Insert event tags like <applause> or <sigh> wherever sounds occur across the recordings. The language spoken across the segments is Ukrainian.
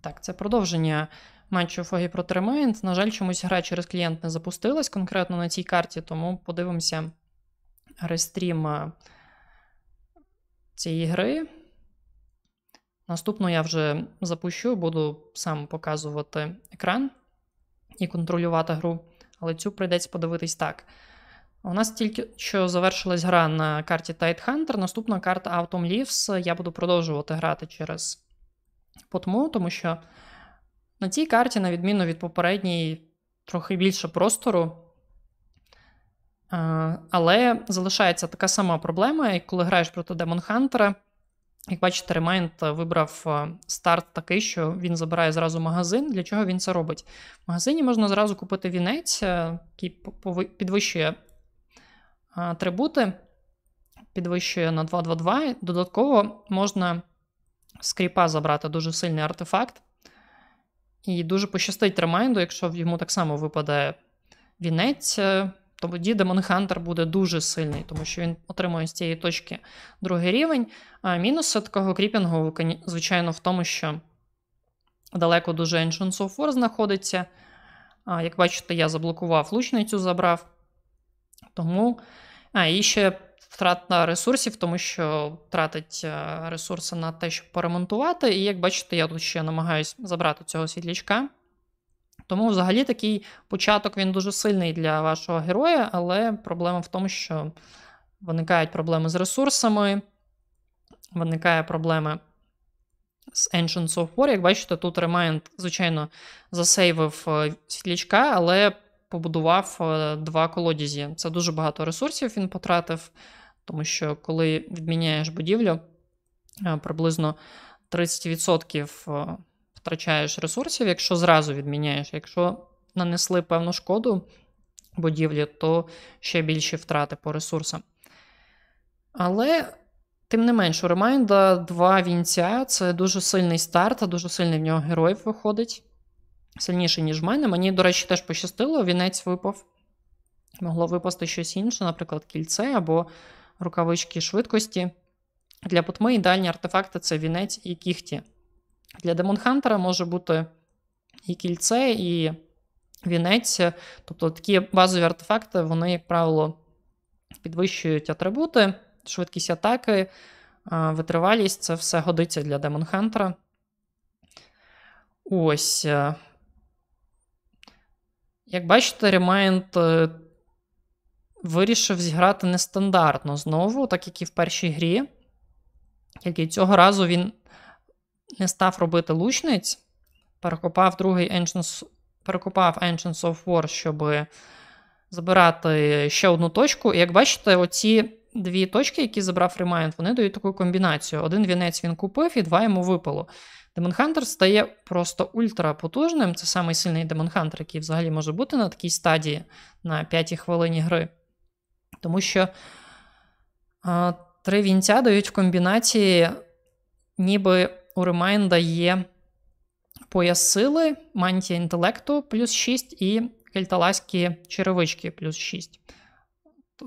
Так, це продовження матчу Фогі про Ремейнт. На жаль, чомусь гра через клієнт не запустилась конкретно на цій карті, тому подивимося рестрім е, цієї гри. Наступну я вже запущу, буду сам показувати екран і контролювати гру, але цю прийдеться подивитись так. У нас тільки що завершилась гра на карті Tide Hunter. Наступна карта Autumn Leaves. Я буду продовжувати грати через тому, тому що на цій карті, на відміну від попередньої, трохи більше простору. Е, але залишається така сама проблема, як коли граєш проти Демон Хантера. Як бачите, Ремайнд вибрав е, старт такий, що він забирає зразу магазин. Для чого він це робить? В магазині можна зразу купити вінець, е, який підвищує атрибути, підвищує на 2-2-2. Додатково можна Скріпа забрати дуже сильний артефакт. І дуже пощастить ремайнду, якщо йому так само випаде вінець, е, то тоді Демон Хантер буде дуже сильний, тому що він отримує з цієї точки другий рівень. А мінуси такого кріпінгу, звичайно, в тому, що далеко дуже Ancient War знаходиться. Як бачите, я заблокував лучницю, забрав. Тому. А, і ще втрата ресурсів, тому що тратить е, ресурси на те, щоб поремонтувати. І як бачите, я тут ще намагаюсь забрати цього світлячка. Тому, взагалі, такий початок він дуже сильний для вашого героя, але проблема в тому, що виникають проблеми з ресурсами, виникає проблеми з Ancients of War. Як бачите, тут Remind, звичайно, засейвив е, світлячка, але побудував е, два колодязі. Це дуже багато ресурсів він потратив, тому що коли відміняєш будівлю, е, приблизно 30% е, втрачаєш ресурсів, якщо зразу відміняєш. Якщо нанесли певну шкоду будівлі, то ще більші втрати по ресурсам. Але. Тим не менш, у Ремайнда два вінця це дуже сильний старт, а дуже сильний в нього герой виходить сильніший, ніж в мене. Мені, до речі, теж пощастило, вінець випав. Могло випасти щось інше, наприклад, кільце або рукавички швидкості. Для путми ідеальні артефакти це вінець і кіхті. Для демонхантера може бути і кільце, і вінець. Тобто такі базові артефакти, вони, як правило, підвищують атрибути, швидкість атаки, витривалість це все годиться для демонхантера. Ось. Е, як бачите, Remind е, вирішив зіграти нестандартно знову, так як і в першій грі. Тільки цього разу він не став робити лучниць, перекопав другий Ancients, перекопав Ancients of War, щоб забирати ще одну точку. І як бачите, оці дві точки, які забрав ремайнд, вони дають таку комбінацію. Один вінець він купив і два йому випало. Демон Хантер стає просто ультрапотужним. Це самий сильний Хантер, який взагалі може бути на такій стадії на п'ятій хвилині гри. Тому що а, три вінця дають в комбінації, ніби у ремайнда є пояс сили, мантія інтелекту плюс 6 і кельталаські черевички плюс 6.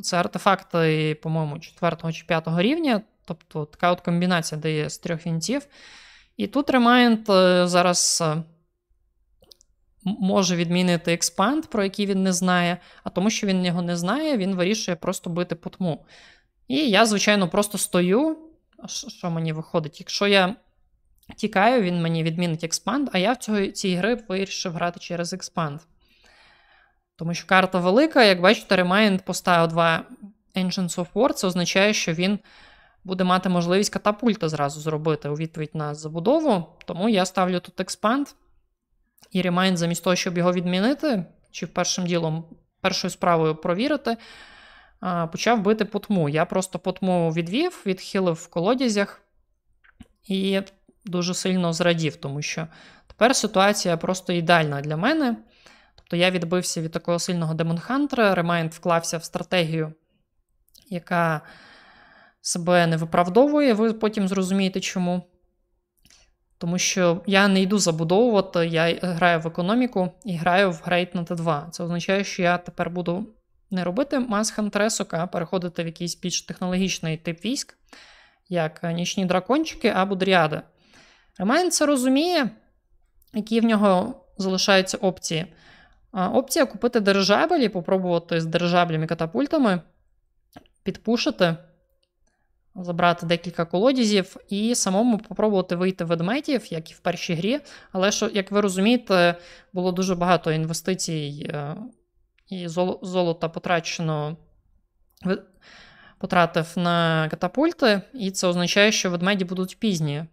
Це артефакти, по-моєму, 4 чи 5 рівня. Тобто така от комбінація є з трьох вінців. І тут Remind е, зараз е, може відмінити експанд, про який він не знає, а тому, що він його не знає, він вирішує просто бити по тму. І я, звичайно, просто стою. Що мені виходить? Якщо я тікаю, він мені відмінить експанд, а я в цій гри вирішив грати через експанд. Тому що карта велика, як бачите, ремайнд поставив два Engines of War, це означає, що він буде мати можливість катапульта зразу зробити у відповідь на забудову. Тому я ставлю тут експанд. І ремайнд, замість того, щоб його відмінити, чи першим ділом, першою справою провірити, почав бити по тму. Я просто по тму відвів, відхилив в колодязях і дуже сильно зрадів, тому що тепер ситуація просто ідеальна для мене. Тобто я відбився від такого сильного демонхантера, ремайнд вклався в стратегію, яка себе не виправдовує. Ви потім зрозумієте чому. Тому що я не йду забудовувати, я граю в економіку і граю в Грейт на Т2. Це означає, що я тепер буду не робити масхантресок, а переходити в якийсь більш технологічний тип військ, як нічні дракончики або дріади. Ремайн це розуміє, які в нього залишаються опції. Опція купити дирижабелі, попробувати з дирижаблями катапультами, підпушити, забрати декілька колодізів і самому попробувати вийти ведметів, як і в першій грі. Але що, як ви розумієте, було дуже багато інвестицій е, і золота потрачено. Потратив на катапульти, і це означає, що ведмеді будуть пізні.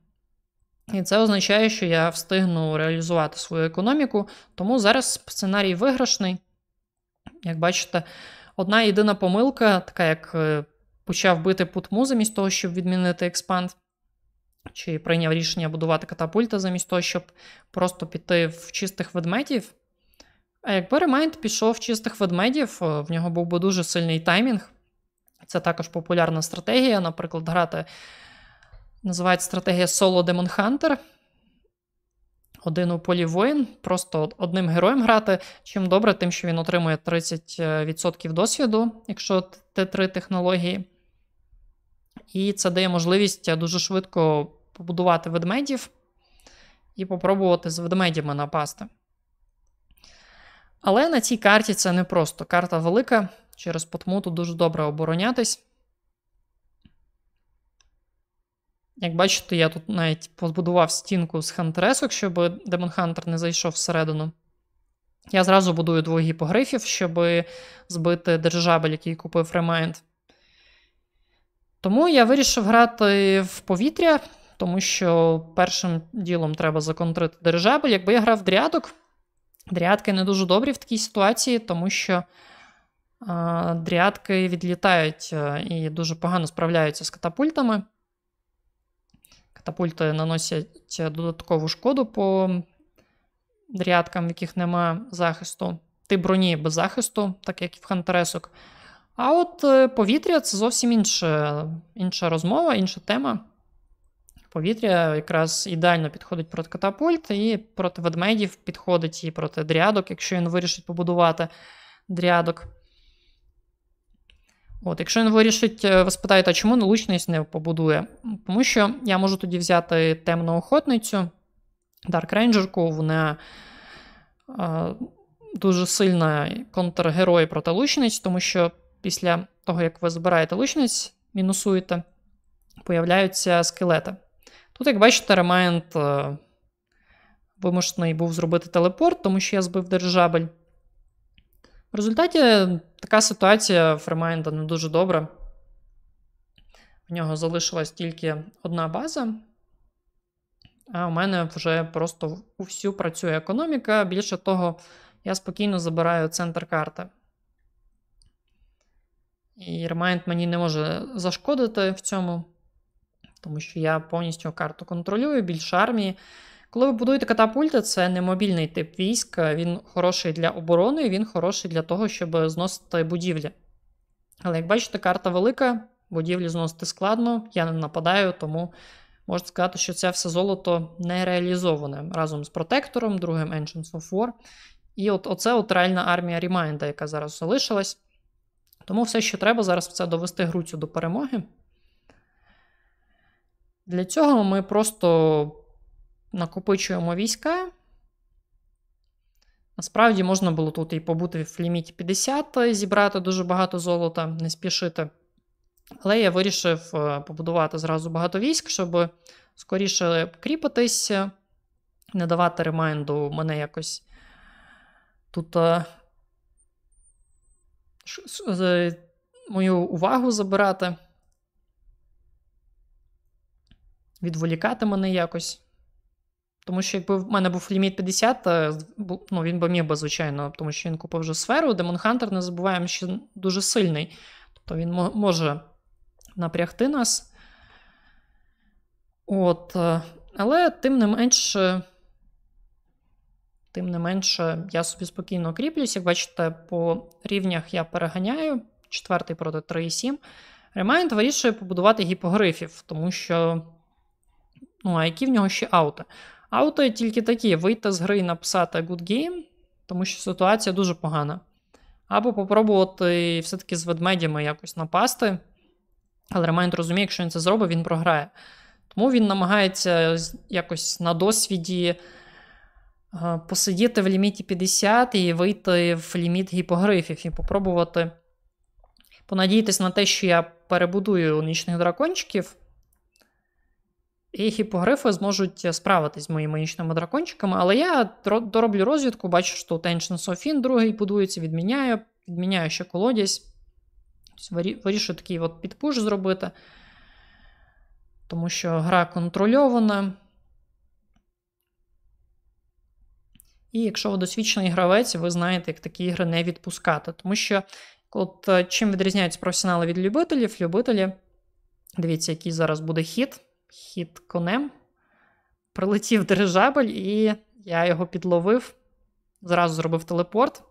І це означає, що я встигну реалізувати свою економіку. Тому зараз сценарій виграшний. Як бачите, одна єдина помилка, така як е, почав бити путму замість того, щоб відмінити експанд, чи прийняв рішення будувати катапульта замість того, щоб просто піти в чистих ведмедів. А якби ремайнд пішов в чистих ведмедів, е, в нього був би дуже сильний таймінг. Це також популярна стратегія, наприклад, грати Називається стратегія Соло Demon Hunter. Один у полі воїн, просто одним героєм грати. Чим добре, тим, що він отримує 30% е, досвіду, якщо Т3 технології. І це дає можливість е, дуже швидко побудувати ведмедів і попробувати з ведмедями напасти. Але на цій карті це не просто. Карта велика, через потмуту дуже добре оборонятись. Як бачите, я тут навіть побудував стінку з хантересок, щоб Демон Хантер не зайшов всередину. Я зразу будую двох гіпогрифів, щоб збити держабель, який купив Ремайнд. Тому я вирішив грати в повітря, тому що першим ділом треба законтрити держабель. Якби я грав дрядок, дрядки не дуже добрі в такій ситуації, тому що дрядки відлітають е, і дуже погано справляються з катапультами. Катапульти наносять е, додаткову шкоду по рядкам, в яких нема захисту. Ти броні без захисту, так як і в хантересок. А от е, повітря це зовсім інша, інша розмова, інша тема. Повітря якраз ідеально підходить проти катапульт, і проти ведмедів підходить і проти дрядок, якщо він вирішить побудувати дрядок. От, Якщо він вирішить, е, ви спитаєте, а чому налучність не побудує? Тому що я можу тоді взяти темну охотницю, Dark Ranger, вона е, дуже сильна контргерой проти лучниць, тому що після того, як ви збираєте лучниць, мінусуєте, появляються скелети. Тут, як бачите, ремайнд е, вимушений був зробити телепорт, тому що я збив держабель. В результаті така ситуація Фермайнда не ну, дуже добра. В нього залишилась тільки одна база, а у мене вже просто усю працює економіка. Більше того, я спокійно забираю центр карти. І Remind мені не може зашкодити в цьому, тому що я повністю карту контролюю, більше армії. Коли ви будуєте катапульти, це не мобільний тип військ, він хороший для оборони, він хороший для того, щоб зносити будівлі. Але як бачите, карта велика, будівлі зносити складно, я не нападаю, тому можна сказати, що це все золото не реалізоване разом з протектором, другим Engines of War. І от оце от реальна армія Рімайнда, яка зараз залишилась. Тому все, що треба, зараз це довести Груцю до перемоги. Для цього ми просто накопичуємо війська. Насправді можна було тут і побути в ліміті 50, і е, зібрати дуже багато золота, не спішити. Але я вирішив е, побудувати зразу багато військ, щоб скоріше кріпитись, не давати ремайнду мене якось тут е, мою увагу забирати, відволікати мене якось. Тому що якби в мене був ліміт 50, е, ну він би міг би, звичайно, тому що він купив вже сферу. Демон Хантер, не забуваємо, що дуже сильний. Тобто він може напрягти нас. От. Е, але тим не менше, тим не менше, я собі спокійно кріплюсь. Як бачите, по рівнях я переганяю. Четвертий проти 3,7. Ремайнд вирішує побудувати гіпогрифів, тому що. Ну, а які в нього ще аути? Аути тільки такі: вийти з гри і написати good game, тому що ситуація дуже погана. Або попробувати все-таки з ведмедями якось напасти. Але Ремайнд розуміє, якщо він це зробить, він програє. Тому він намагається якось на досвіді е, посидіти в ліміті 50 і вийти в ліміт гіпогрифів, і попробувати понадіятись на те, що я перебудую нічних дракончиків. І гіпогрифи зможуть справитись з моїми іншими дракончиками, але я дороблю розвідку, бачу, що тут Ancient Софін другий будується, відміняю, відміняю ще колодязь. Тобто Вирішую такий от підпуш зробити, тому що гра контрольована. І якщо ви досвідчений гравець, ви знаєте, як такі ігри не відпускати. Тому що, от е, чим відрізняються професіонали від любителів, любителі, дивіться, який зараз буде хіт хід конем. Прилетів дирижабель, і я його підловив. Зразу зробив телепорт.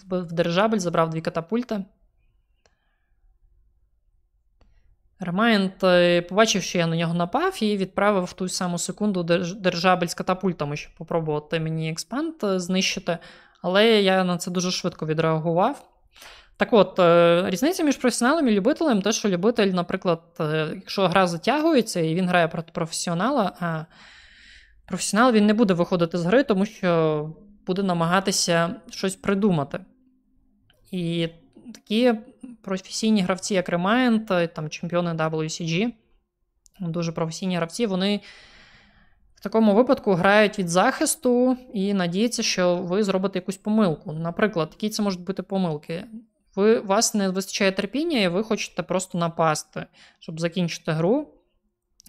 Збив дирижабель, забрав дві катапульти. Ремайнд е, побачив, що я на нього напав, і відправив в ту саму секунду держабель з катапультами, щоб попробувати мені експанд е, знищити. Але я на це дуже швидко відреагував. Так от, е, різниця між професіоналом і любителем, те, що любитель, наприклад, е, якщо гра затягується і він грає проти професіонала, а професіонал він не буде виходити з гри, тому що буде намагатися щось придумати. І такі професійні гравці, як Ремайнд, там чемпіони WCG, дуже професійні гравці, вони. В такому випадку грають від захисту і надіються, що ви зробите якусь помилку. Наприклад, які це можуть бути помилки ви вас не вистачає терпіння, і ви хочете просто напасти, щоб закінчити гру.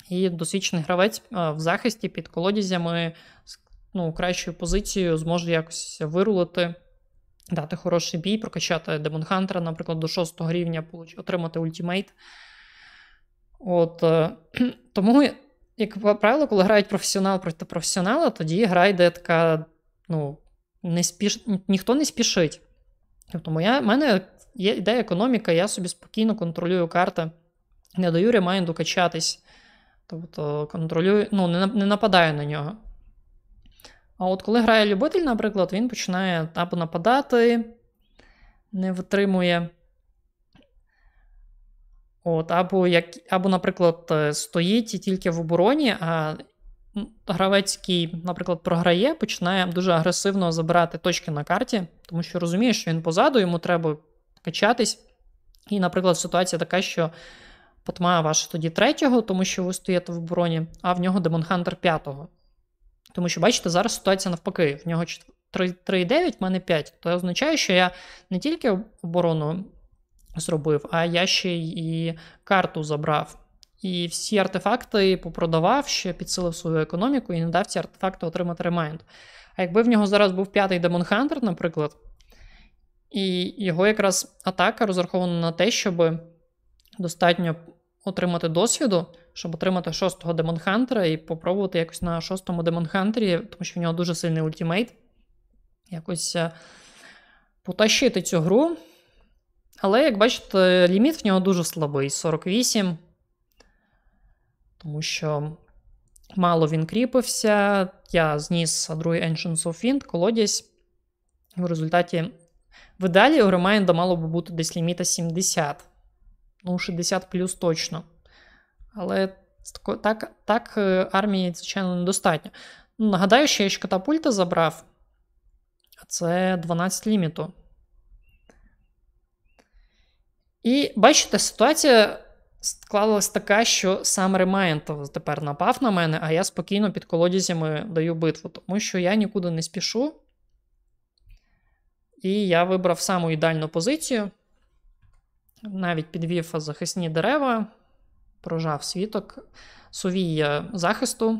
І досвідчений гравець в захисті під колодязями з ну, кращою позицією зможе якось вирулити, дати хороший бій, прокачати Демон Хантера, наприклад, до 6 рівня, отримати ультимейт. От, е, <clears throat> Тому, як правило, коли грають професіонал проти професіонала, тоді гра йде така, ну, не спіш... ніхто не спішить. Тобто, моя, мене є іде економіка, я собі спокійно контролюю карти, не даю ремайнду качатись. Тобто контролюю, ну, не не нападаю на нього. А от коли грає любитель, наприклад, він починає або нападати, не витримує. От, Або, як, або, наприклад, е, стоїть і тільки в обороні, а гравець, який, наприклад, програє, починає дуже агресивно забирати точки на карті, тому що розуміє, що він позаду, йому треба качатись. І, наприклад, ситуація така, що Потмая ваш тоді третього, тому що ви стоїте в обороні, а в нього Демонхантер п'ятого. Тому що, бачите, зараз ситуація навпаки. В нього 3,9, в мене 5. то означає, що я не тільки оборону зробив, а я ще і карту забрав. І всі артефакти попродавав, ще підсилив свою економіку і не дав ці артефакти отримати ремайнд. А якби в нього зараз був п'ятий Демонхантер, наприклад. І його якраз атака розрахована на те, щоб достатньо отримати досвіду, щоб отримати шостого демонхантера і попробувати якось на шостому демонхантері, тому що в нього дуже сильний ультимейт. Якось е, потащити цю гру. Але, як бачите, ліміт в нього дуже слабий 48. Тому що мало він кріпився. Я зніс другий Ancients of Wind, колодязь. В результаті в ідеалі у ремайнда мало би бути десь ліміта 70. Ну, 60 плюс точно. Але так так е, армії, звичайно, недостатньо. Ну, нагадаю, що я ще катапульта забрав. А Це 12 ліміту. І бачите, ситуація склалася така, що сам ремайнд тепер напав на мене, а я спокійно під колодязями даю битву, тому що я нікуди не спішу. І я вибрав саму ідеальну позицію. Навіть підвів захисні дерева, прожав світок, сувій захисту.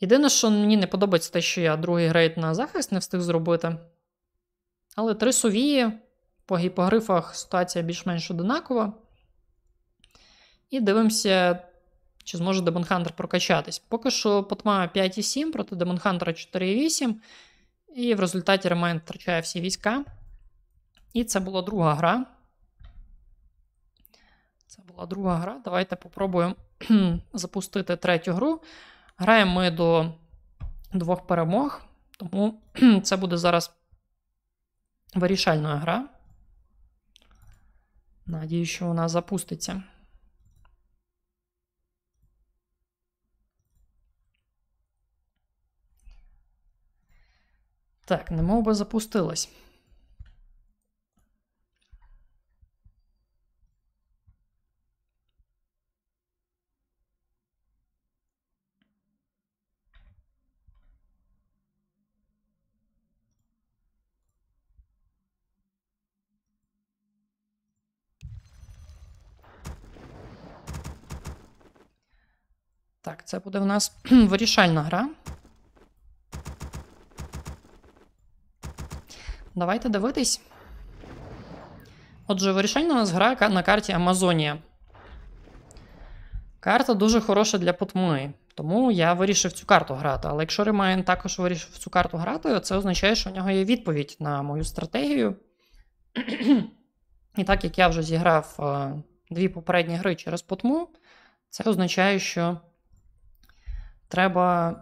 Єдине, що мені не подобається те, що я другий грейд на захист не встиг зробити. Але три сувії. По гіпогрифах ситуація більш-менш одинакова. І дивимося, чи зможе Демонхантер прокачатись. Поки що Потма 5,7 проти Демонхантера 4,8. І в результаті Ремен втрачає всі війська. І це була друга гра. Це була друга гра. Давайте попробуємо <clears throat> запустити третю гру. Граємо ми до двох перемог, тому <clears throat> це буде зараз вирішальна гра. Надію, що вона запуститься. Так, немов би запустилась. Так, це буде в нас <clears throat> вирішальна гра. Давайте дивитись. Отже, вирішальна у нас гра на карті Амазонія. Карта дуже хороша для потми, тому я вирішив цю карту грати. Але якщо Ремайн також вирішив цю карту грати, це означає, що у нього є відповідь на мою стратегію. І так як я вже зіграв е, дві попередні гри через потму, це означає, що треба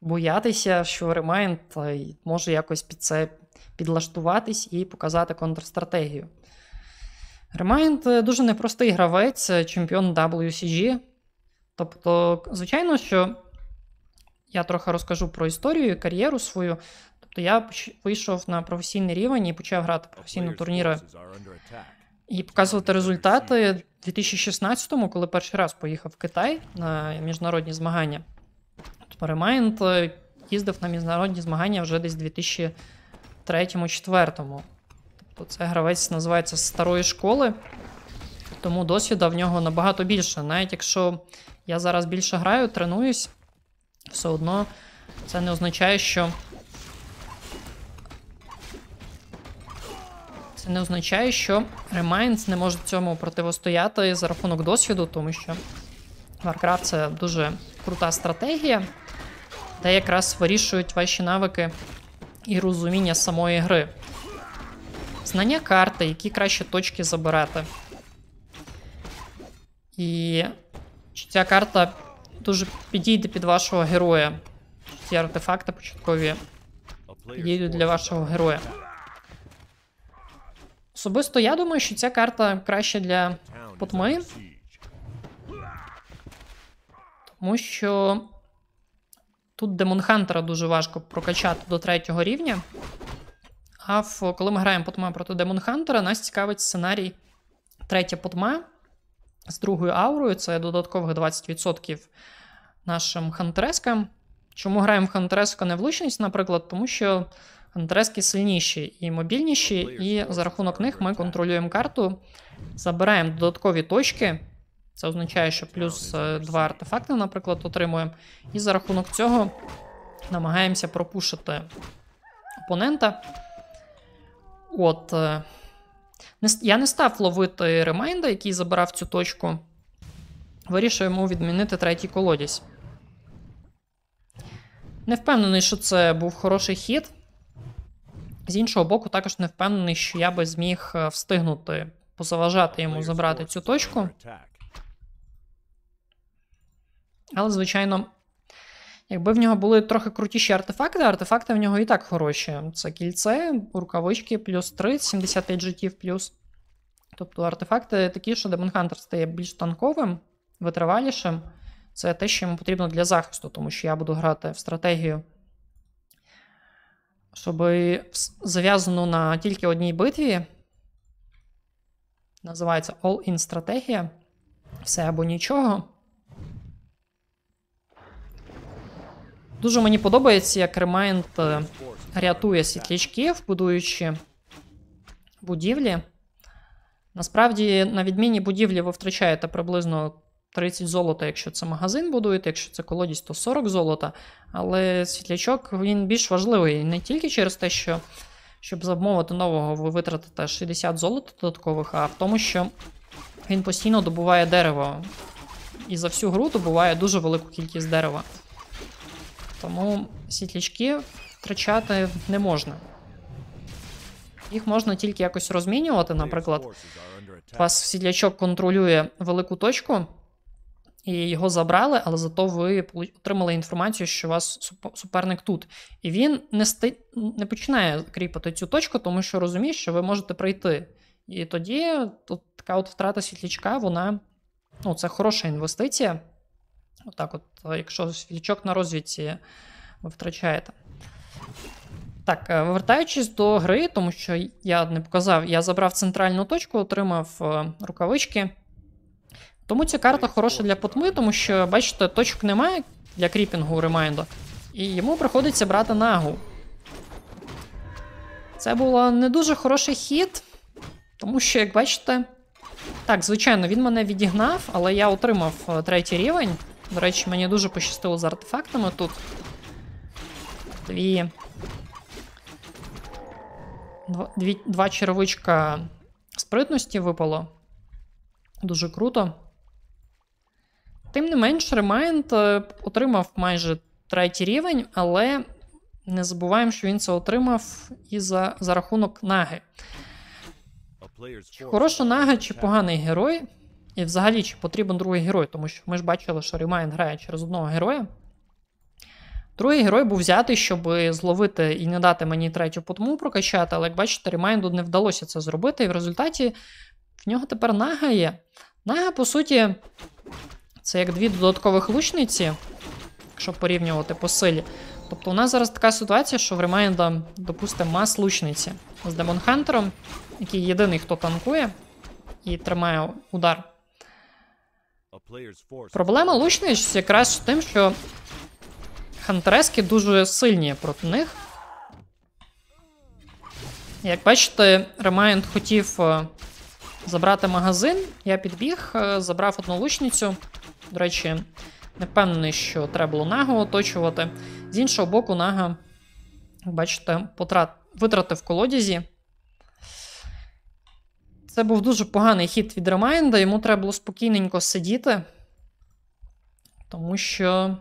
боятися, що Ремайнд може якось під це підлаштуватись і показати контрстратегію. Ремайнд е, дуже непростий гравець, е, чемпіон WCG. Тобто, звичайно, що я трохи розкажу про історію і кар'єру свою. Тобто, я вийшов на професійний рівень і почав грати професійні турніри і показувати результати в 2016-му, коли перший раз поїхав в Китай на міжнародні змагання. Тобто, Ремайнд е, їздив на міжнародні змагання вже десь 2000 третьому, четвертому. Тобто це гравець називається старої школи, тому досвіда в нього набагато більше. Навіть якщо я зараз більше граю, тренуюсь, все одно це не означає, що. Це не означає, що Remains не може цьому противостояти за рахунок досвіду, тому що Warcraft це дуже крута стратегія, де якраз вирішують ваші навики і розуміння самої гри. Знання карти, які краще точки забирати. І ця карта дуже підійде під вашого героя. Ці артефакти початкові підійдуть для вашого героя. Особисто я думаю, що ця карта краще для потми. Тому що Тут Демонхантера дуже важко прокачати до третього рівня. А в, коли ми граємо потма проти Демонхантера, нас цікавить сценарій третя потма з другою аурою. Це додаткових 20% нашим хантерескам. Чому граємо в Хантереску, а не в лучність, наприклад, тому що Хантерески сильніші і мобільніші, і за рахунок них ми контролюємо карту, забираємо додаткові точки. Це означає, що плюс е, два артефакти, наприклад, отримуємо. І за рахунок цього намагаємося пропушити опонента. От. Е, я не став ловити ремайнда, який забирав цю точку. Вирішуємо відмінити третій колодязь. Не впевнений, що це був хороший хід. З іншого боку, також не впевнений, що я би зміг е, встигнути позаважати йому забрати цю точку. Але, звичайно, якби в нього були трохи крутіші артефакти, артефакти в нього і так хороші. Це кільце, рукавички, плюс 3, 75 життів плюс. Тобто артефакти такі, що Демон Хантер стає більш танковим, витривалішим. Це те, що йому потрібно для захисту, тому що я буду грати в стратегію, щоб зав'язану на тільки одній битві. Називається All-in стратегія. Все або нічого. Дуже мені подобається, як ремайнд е, рятує світлячків, будуючи будівлі. Насправді, на відміні будівлі, ви втрачаєте приблизно 30 золота, якщо це магазин будуєте, якщо це колодість, то 40 золота. Але світлячок він більш важливий не тільки через те, що щоб замовити нового, ви витратите 60 золота додаткових, а в тому, що він постійно добуває дерево. І за всю гру добуває дуже велику кількість дерева. Тому світлячки втрачати не можна. Їх можна тільки якось розмінювати, наприклад. Вас сідлячок контролює велику точку, і його забрали, але зато ви отримали інформацію, що у вас суперник тут. І він не сти... не починає кріпати цю точку, тому що розуміє, що ви можете прийти. І тоді тут така от втрата світлячка, вона ну, це хороша інвестиція. Отак, от, э, якщо свічок на розвідці ви втрачаєте. Так, е, вертаючись до гри, тому що я не показав, я забрав центральну точку, отримав е, рукавички. Тому ця карта хороша для потми, тому що, бачите, точок немає для кріпінгу у ремайнду, і йому приходиться брати нагу. Це було не дуже хороший хід, тому що, як бачите. Так, звичайно, він мене відігнав, але я отримав е, третій рівень. До речі, мені дуже пощастило з артефактами тут. Дві. Дві... Два червичка спритності випало. Дуже круто. Тим не менш, ремайнд отримав майже третій рівень, але не забуваємо, що він це отримав і за, за рахунок наги. Хороша нага чи поганий герой? І взагалі, чи потрібен другий герой, тому що ми ж бачили, що Рімайн грає через одного героя. Другий герой був взятий, щоб зловити і не дати мені третю потму прокачати, але як бачите, Рімайнду не вдалося це зробити, і в результаті в нього тепер нага є. Нага, по суті, це як дві додаткових лучниці, якщо порівнювати по силі. Тобто у нас зараз така ситуація, що в Ремайнда, допустимо, мас лучниці з Демонхантером, який єдиний, хто танкує і тримає удар. Проблема лучниць якраз тим, що хантерески дуже сильні проти них. Як бачите, Ремайнд хотів е, забрати магазин. Я підбіг, е, забрав одну лучницю. До речі, не впевнений, що треба було нагу оточувати. З іншого боку, нага, бачите, потрат... витратив колодязі. Це був дуже поганий хід від ремайнда, йому треба було спокійненько сидіти. Тому що,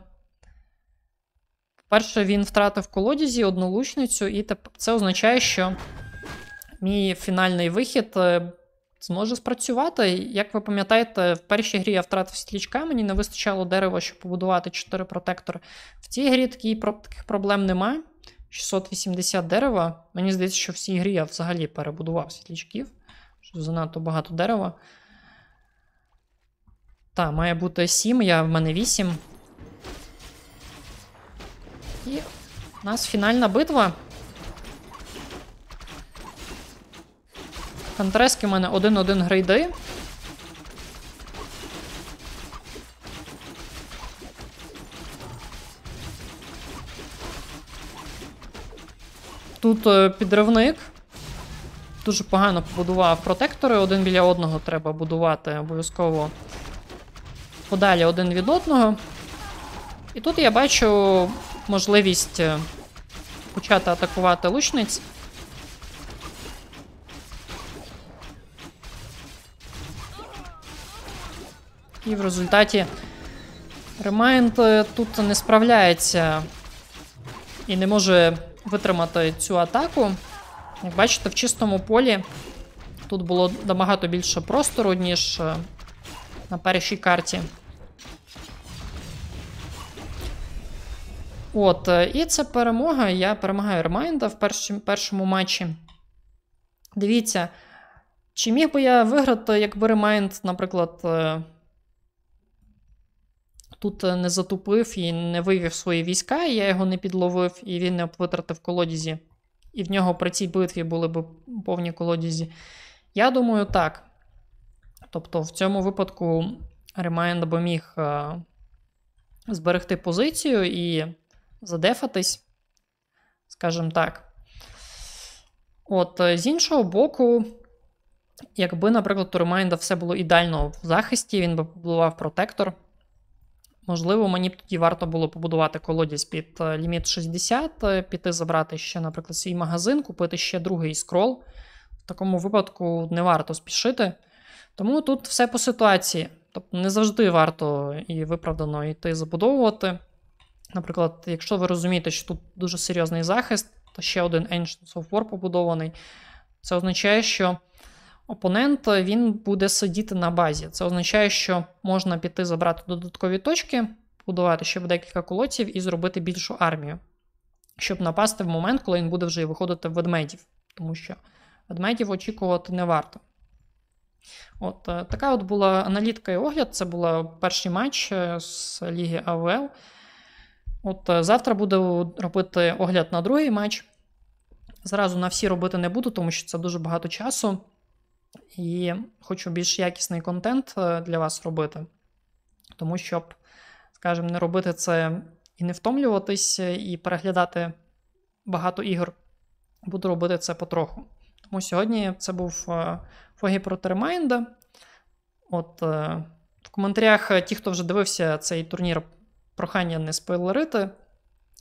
по-перше, він втратив колодязі одну лучницю, і це означає, що мій фінальний вихід е, зможе спрацювати. Як ви пам'ятаєте, в першій грі я втратив стрічка, мені не вистачало дерева, щоб побудувати 4 протектори. В цій грі такі, таких проблем немає. 680 дерева. Мені здається, що в цій грі я взагалі перебудував світлічків занадто багато дерева. Та, має бути 7, я в мене 8. І у нас фінальна битва. Контрески у мене 1-1 грейди. Тут е, підривник дуже погано побудував протектори. Один біля одного треба будувати обов'язково подалі один від одного. І тут я бачу можливість е, почати атакувати лучниць. І в результаті Ремайнд тут не справляється і не може витримати цю атаку. Як бачите, в чистому полі тут було набагато більше простору, ніж е, на першій карті. От, е, і це перемога. Я перемагаю Ремайнда в першому, першому матчі. Дивіться, чи міг би я виграти, якби Ремайнд, наприклад, е, тут не затупив і не вивів свої війська, і я його не підловив, і він не витратив колодізі і в нього при цій битві були б повні колодязі. Я думаю, так. Тобто, в цьому випадку Ремайнд би міг е, зберегти позицію і задефатись, скажімо так. От, е, з іншого боку, якби, наприклад, у Ремайнда все було ідеально в захисті, він би побудував протектор. Можливо, мені б тоді варто було побудувати колодязь під е, ліміт 60, е, піти забрати ще, наприклад, свій магазин, купити ще другий скрол. В такому випадку не варто спішити. Тому тут все по ситуації. Тобто не завжди варто і виправдано йти забудовувати. Наприклад, якщо ви розумієте, що тут дуже серйозний захист, то ще один Ancient of War побудований, це означає, що опонент він буде сидіти на базі. Це означає, що можна піти забрати додаткові точки, будувати ще декілька колодців і зробити більшу армію, щоб напасти в момент, коли він буде вже виходити в ведмедів, тому що ведмедів очікувати не варто. От е, така от була аналітика і огляд. Це був перший матч е, з Ліги АВЛ. От е, завтра буду робити огляд на другий матч. Зразу на всі робити не буду, тому що це дуже багато часу. І хочу більш якісний контент е, для вас робити, тому щоб, скажімо, не робити це і не втомлюватись, е, і переглядати багато ігор. Буду робити це потроху. Тому сьогодні це був е, Фогі проти Ремайнда. От в коментарях ті, хто вже дивився цей турнір, прохання не спойлерити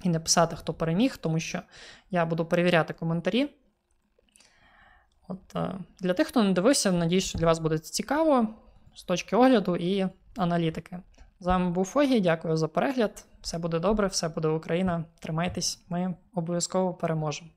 і не писати, хто переміг, тому що я буду перевіряти коментарі. От е, Для тих, хто не дивився, надіюсь, що для вас буде цікаво з точки огляду і аналітики. З вами був Фогі, дякую за перегляд. Все буде добре, все буде Україна. Тримайтесь, ми обов'язково переможемо.